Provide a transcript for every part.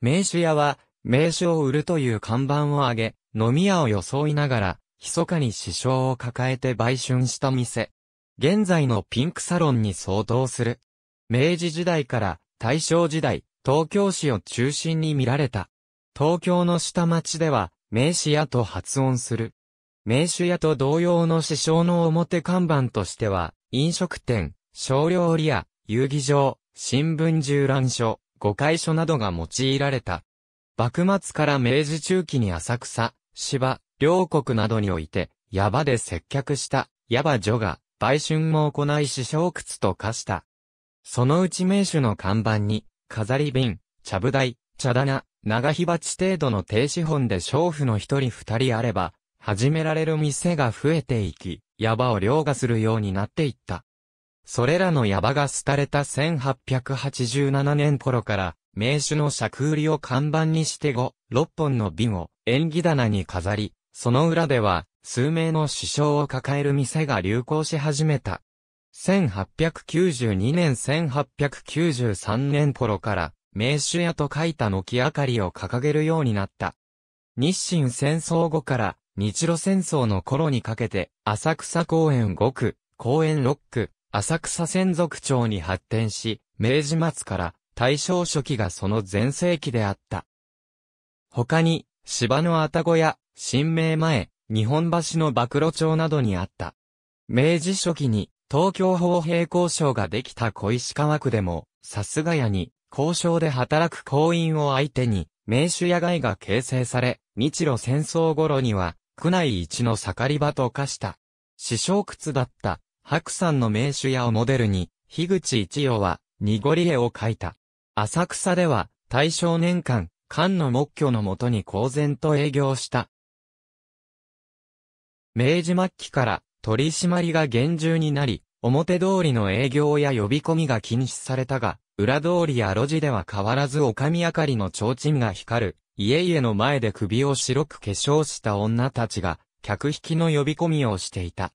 名酒屋は、名酒を売るという看板を上げ、飲み屋を装いながら、密かに支障を抱えて売春した店。現在のピンクサロンに相当する。明治時代から大正時代、東京市を中心に見られた。東京の下町では、名詞屋と発音する。名酒屋と同様の支障の表看板としては、飲食店、少量売屋、遊技場、新聞縦覧書、御会所などが用いられた。幕末から明治中期に浅草、芝、両国などにおいて、矢場で接客した、矢場女が、売春も行い師匠屈と化した。そのうち名手の看板に、飾り瓶、茶ぶ台、茶棚、長火鉢程度の低資本で娼婦の一人二人あれば、始められる店が増えていき、矢場を凌駕するようになっていった。それらの矢場が廃れた1887年頃から、名手の尺売りを看板にして後、6本の瓶を縁起棚に飾り、その裏では、数名の師匠を抱える店が流行し始めた。1892年1893年頃から、名手屋と書いた軒明かりを掲げるようになった。日清戦争後から、日露戦争の頃にかけて、浅草公園5区、公園6区、浅草専属町に発展し、明治末から大正初期がその前世紀であった。他に、芝の愛宕や、新明前、日本橋の暴露町などにあった。明治初期に、東京法平交渉ができた小石川区でも、さすがやに、交渉で働く行員を相手に、名手野外が形成され、日露戦争頃には、区内一の盛り場と化した。師匠靴だった白山の名手やをモデルに、樋口一葉は、濁り絵を描いた。浅草では、大正年間、菅の木居のもとに公然と営業した。明治末期から取り締まりが厳重になり、表通りの営業や呼び込みが禁止されたが、裏通りや路地では変わらずおか明かりの提灯が光る、家々の前で首を白く化粧した女たちが、客引きの呼び込みをしていた。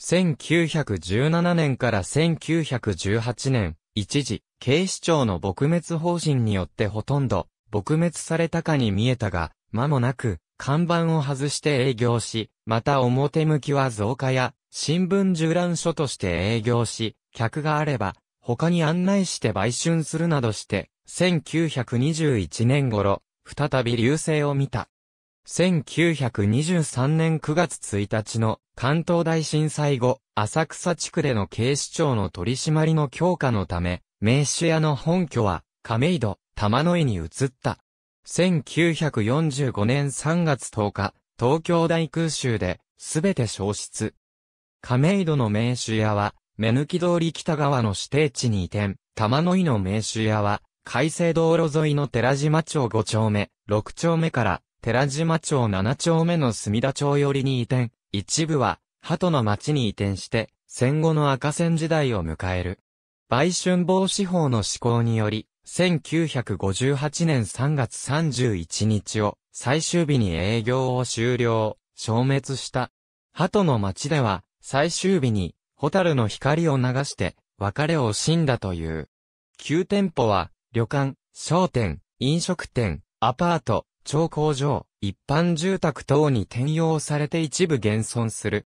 1917年から1918年、一時、警視庁の撲滅方針によってほとんど、撲滅されたかに見えたが、間もなく、看板を外して営業し、また表向きは増加や、新聞縦覧所として営業し、客があれば、他に案内して売春するなどして、1921年頃、再び流星を見た。1923年9月1日の関東大震災後、浅草地区での警視庁の取り締まりの強化のため、名手屋の本拠は、亀戸、玉の井に移った。1945年3月10日、東京大空襲で、すべて消失。亀戸の名手屋は、目抜き通り北側の指定地に移転、玉の井の名手屋は、海西道路沿いの寺島町5丁目、6丁目から寺島町七丁目の墨田町寄りに移転、一部は、鳩の町に移転して、戦後の赤線時代を迎える。売春防止法の施行により、1958年3月31日を最終日に営業を終了、消滅した。鳩の町では最終日にホタルの光を流して別れを惜しんだという。旧店舗は旅館、商店、飲食店、アパート、町工場、一般住宅等に転用されて一部現存する。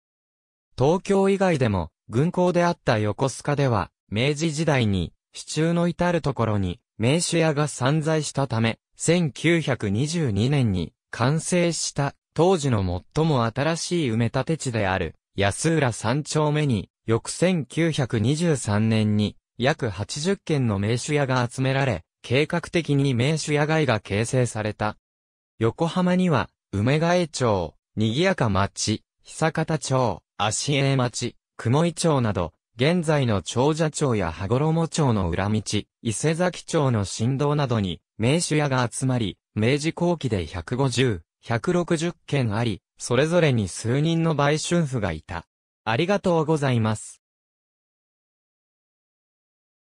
東京以外でも、軍港であった横須賀では、明治時代に、市中の至るところに、名手屋が散在したため、1922年に完成した当時の最も新しい埋め立て地である安浦三丁目に、翌1923年に約80軒の名手屋が集められ、計画的に名手屋街が形成された。横浜には、梅ヶ江町、賑やか町、久方町、足江町、雲井町など、現在の長者町や羽衣町の裏道、伊勢崎町の振動などに、名手屋が集まり、明治後期で150、160件あり、それぞれに数人の売春婦がいた。ありがとうございます。